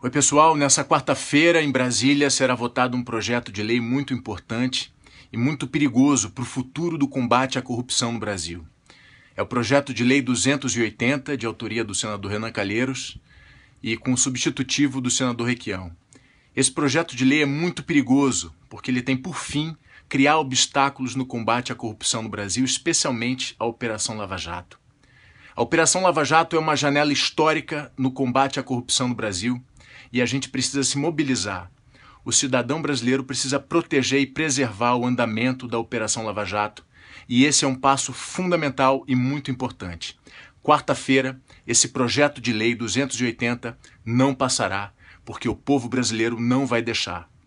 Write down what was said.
Oi, pessoal. Nessa quarta-feira, em Brasília, será votado um projeto de lei muito importante e muito perigoso para o futuro do combate à corrupção no Brasil. É o projeto de lei 280, de autoria do senador Renan Calheiros e com substitutivo do senador Requião. Esse projeto de lei é muito perigoso, porque ele tem por fim criar obstáculos no combate à corrupção no Brasil, especialmente a Operação Lava Jato. A Operação Lava Jato é uma janela histórica no combate à corrupção no Brasil e a gente precisa se mobilizar. O cidadão brasileiro precisa proteger e preservar o andamento da Operação Lava Jato, e esse é um passo fundamental e muito importante. Quarta-feira, esse projeto de lei 280 não passará, porque o povo brasileiro não vai deixar.